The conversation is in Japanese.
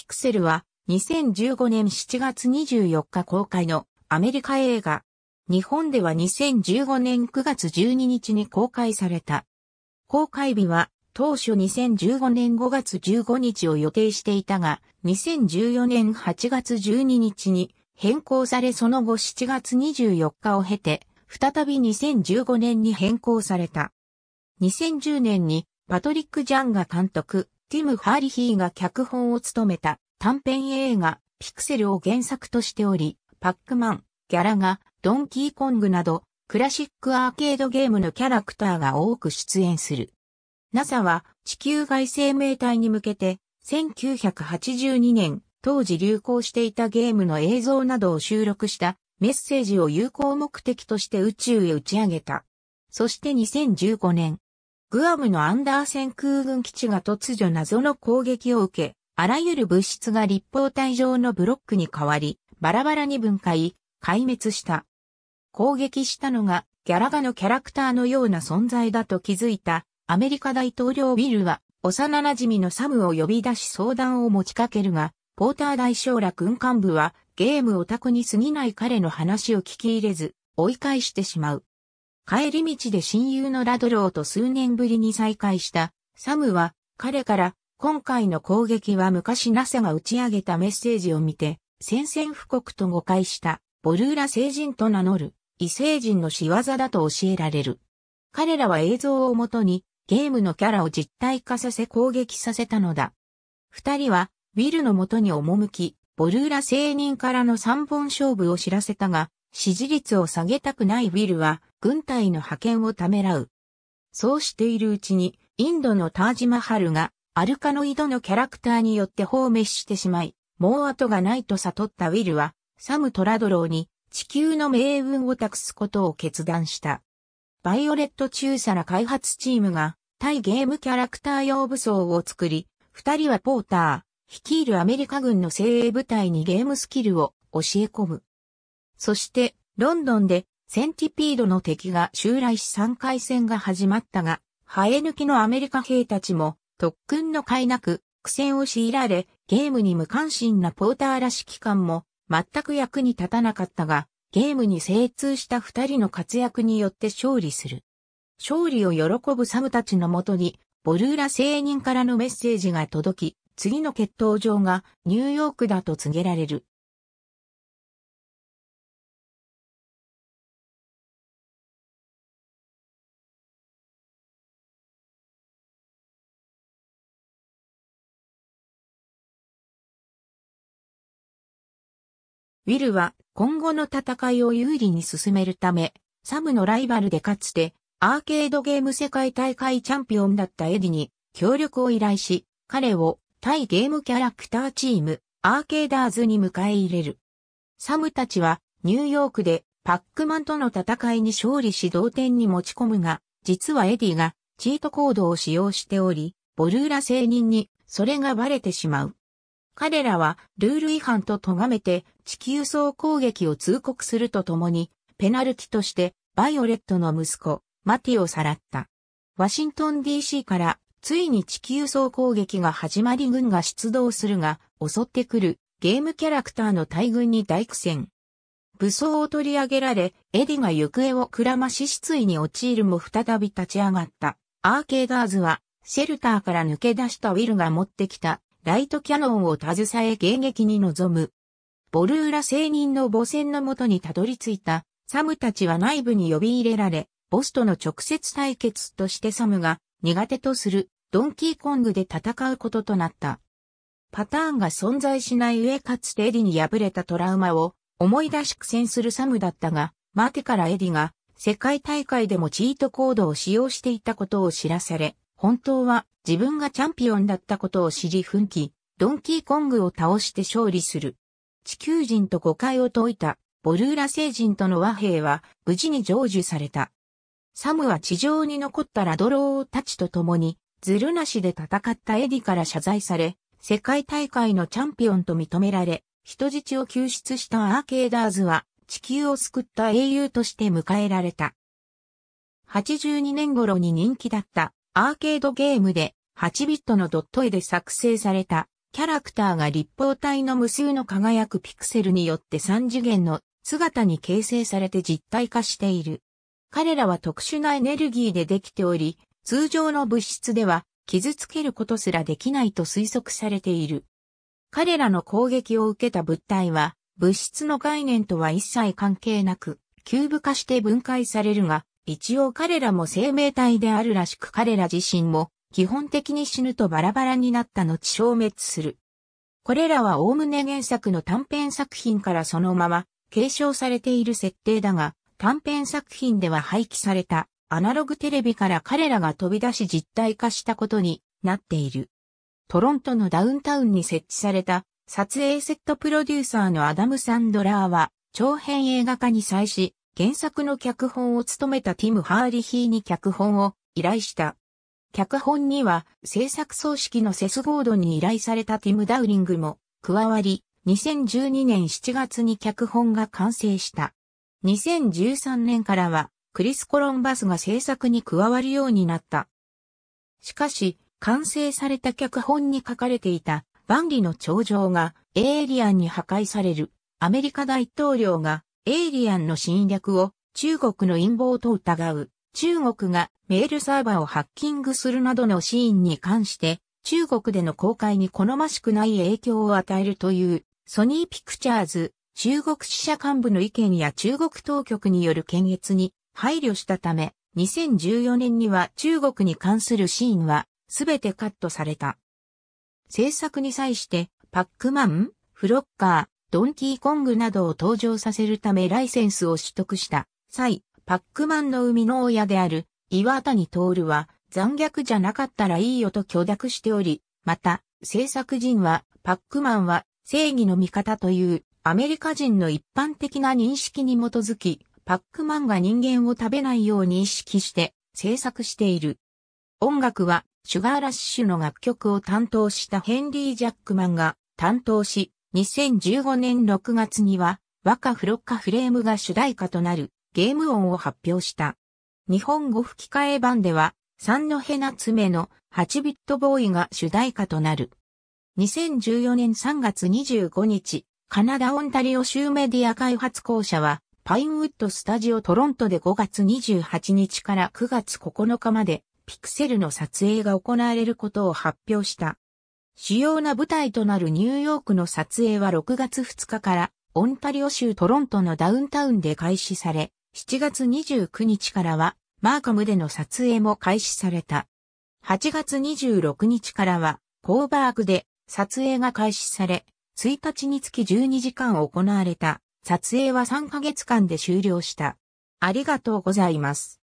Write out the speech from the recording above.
ピクセルは2015年7月24日公開のアメリカ映画。日本では2015年9月12日に公開された。公開日は当初2015年5月15日を予定していたが、2014年8月12日に変更されその後7月24日を経て、再び2015年に変更された。2010年にパトリック・ジャンが監督、ティム・ハーリヒーが脚本を務めた短編映画ピクセルを原作としており、パックマン、ギャラがドンキーコングなどクラシックアーケードゲームのキャラクターが多く出演する。NASA は地球外生命体に向けて1982年当時流行していたゲームの映像などを収録したメッセージを有効目的として宇宙へ打ち上げた。そして2015年、グアムのアンダーセン空軍基地が突如謎の攻撃を受け、あらゆる物質が立方体状のブロックに変わり、バラバラに分解、壊滅した。攻撃したのがギャラガのキャラクターのような存在だと気づいたアメリカ大統領ウィルは幼馴染のサムを呼び出し相談を持ちかけるが、ポーター大将ら軍幹部はゲームオタクに過ぎない彼の話を聞き入れず追い返してしまう。帰り道で親友のラドローと数年ぶりに再会したサムは彼から今回の攻撃は昔 NASA が打ち上げたメッセージを見て宣戦布告と誤解したボルーラ星人と名乗る異星人の仕業だと教えられる。彼らは映像をもとにゲームのキャラを実体化させ攻撃させたのだ。二人はウィルのもとに赴き、ボルーラ聖人からの三本勝負を知らせたが、支持率を下げたくないウィルは、軍隊の派遣をためらう。そうしているうちに、インドのタージマハルが、アルカノイドのキャラクターによって放滅してしまい、もう後がないと悟ったウィルは、サム・トラドローに地球の命運を託すことを決断した。バイオレット中佐ら開発チームが対ゲームキャラクター用武装を作り、二人はポーター、率いるアメリカ軍の精鋭部隊にゲームスキルを教え込む。そして、ロンドンでセンティピードの敵が襲来し3回戦が始まったが、生え抜きのアメリカ兵たちも特訓の甲斐なく苦戦を強いられ、ゲームに無関心なポーターらしき官も全く役に立たなかったが、ゲームに精通した二人の活躍によって勝利する。勝利を喜ぶサムたちのもとに、ボルーラ聖人からのメッセージが届き、次の決闘場がニューヨークだと告げられる。ウィルは今後の戦いを有利に進めるため、サムのライバルでかつてアーケードゲーム世界大会チャンピオンだったエディに協力を依頼し、彼を対ゲームキャラクターチームアーケーダーズに迎え入れる。サムたちはニューヨークでパックマンとの戦いに勝利し同点に持ち込むが、実はエディがチートコードを使用しており、ボルーラ聖人にそれがバレてしまう。彼らはルール違反と咎めて地球層攻撃を通告するとともに、ペナルティとしてバイオレットの息子、マティをさらった。ワシントン DC からついに地球層攻撃が始まり軍が出動するが、襲ってくるゲームキャラクターの大群に大苦戦。武装を取り上げられ、エディが行方をくらまし失意に陥るも再び立ち上がった。アーケーダーズは、シェルターから抜け出したウィルが持ってきたライトキャノンを携え迎撃に臨む。ボルーラ聖人の母船のもとにたどり着いた、サムたちは内部に呼び入れられ、ボスとの直接対決としてサムが苦手とするドンキーコングで戦うこととなった。パターンが存在しない上かつてエディに敗れたトラウマを思い出し苦戦するサムだったが、待てからエディが世界大会でもチートコードを使用していたことを知らされ、本当は自分がチャンピオンだったことを知り奮起、ドンキーコングを倒して勝利する。地球人と誤解を解いたボルーラ星人との和平は無事に成就された。サムは地上に残ったラドローたちと共にズルなしで戦ったエディから謝罪され、世界大会のチャンピオンと認められ、人質を救出したアーケーダーズは地球を救った英雄として迎えられた。82年頃に人気だったアーケードゲームで8ビットのドット絵で作成されたキャラクターが立方体の無数の輝くピクセルによって3次元の姿に形成されて実体化している。彼らは特殊なエネルギーでできており、通常の物質では傷つけることすらできないと推測されている。彼らの攻撃を受けた物体は物質の概念とは一切関係なく、キューブ化して分解されるが、一応彼らも生命体であるらしく彼ら自身も基本的に死ぬとバラバラになった後消滅する。これらはおおむね原作の短編作品からそのまま継承されている設定だが、短編作品では廃棄されたアナログテレビから彼らが飛び出し実体化したことになっている。トロントのダウンタウンに設置された撮影セットプロデューサーのアダム・サンドラーは長編映画化に際し原作の脚本を務めたティム・ハーリヒーに脚本を依頼した。脚本には制作組織のセス・ゴードンに依頼されたティム・ダウリングも加わり、2012年7月に脚本が完成した。2013年からはクリス・コロンバスが制作に加わるようになった。しかし、完成された脚本に書かれていた万里の長城がエイリアンに破壊されるアメリカ大統領がエイリアンの侵略を中国の陰謀と疑う、中国がメールサーバーをハッキングするなどのシーンに関して、中国での公開に好ましくない影響を与えるという、ソニーピクチャーズ、中国支社幹部の意見や中国当局による検閲に配慮したため、2014年には中国に関するシーンはすべてカットされた。制作に際して、パックマン、フロッカー、ドンキーコングなどを登場させるためライセンスを取得した際、パックマンの生みの親である岩谷徹は残虐じゃなかったらいいよと許諾しており、また制作人はパックマンは正義の味方というアメリカ人の一般的な認識に基づき、パックマンが人間を食べないように意識して制作している。音楽はシュガーラッシュの楽曲を担当したヘンリー・ジャックマンが担当し、2015年6月には、ワカフロッカフレームが主題歌となるゲーム音を発表した。日本語吹き替え版では、三のヘナ爪の8ビットボーイが主題歌となる。2014年3月25日、カナダ・オンタリオ州メディア開発公社は、パインウッドスタジオトロントで5月28日から9月9日まで、ピクセルの撮影が行われることを発表した。主要な舞台となるニューヨークの撮影は6月2日からオンタリオ州トロントのダウンタウンで開始され、7月29日からはマーカムでの撮影も開始された。8月26日からはコーバークで撮影が開始され、1日につき12時間行われた撮影は3ヶ月間で終了した。ありがとうございます。